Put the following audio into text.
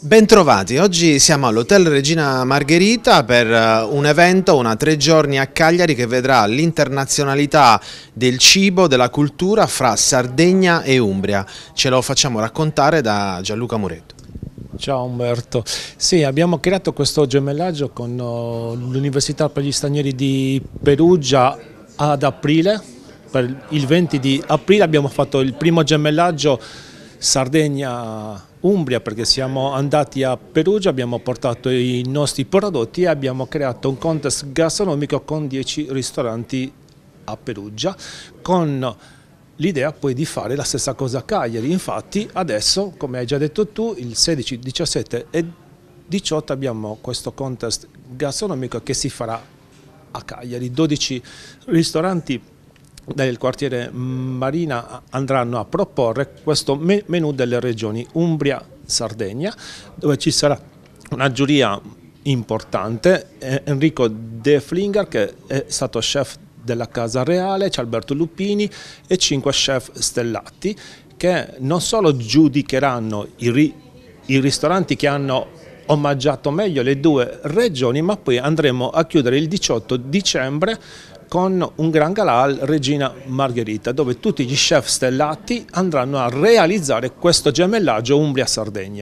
Bentrovati, oggi siamo all'Hotel Regina Margherita per eh, un evento, una tre giorni a Cagliari che vedrà l'internazionalità del cibo, della cultura fra Sardegna e Umbria. Ce lo facciamo raccontare da Gianluca Moretto. Ciao Umberto, sì abbiamo creato questo gemellaggio con oh, l'Università per gli Stranieri di Perugia ad aprile, per il 20 di aprile abbiamo fatto il primo gemellaggio Sardegna, Umbria perché siamo andati a Perugia, abbiamo portato i nostri prodotti e abbiamo creato un contest gastronomico con 10 ristoranti a Perugia con l'idea poi di fare la stessa cosa a Cagliari. Infatti adesso, come hai già detto tu, il 16, 17 e 18 abbiamo questo contest gastronomico che si farà a Cagliari, 12 ristoranti del quartiere Marina andranno a proporre questo menù delle regioni Umbria-Sardegna, dove ci sarà una giuria importante, eh, Enrico De Flinger che è stato chef della Casa Reale, c'è Alberto Lupini e cinque chef stellati che non solo giudicheranno i, ri i ristoranti che hanno omaggiato meglio le due regioni, ma poi andremo a chiudere il 18 dicembre con un gran galà al Regina Margherita dove tutti gli chef stellati andranno a realizzare questo gemellaggio Umbria-Sardegna.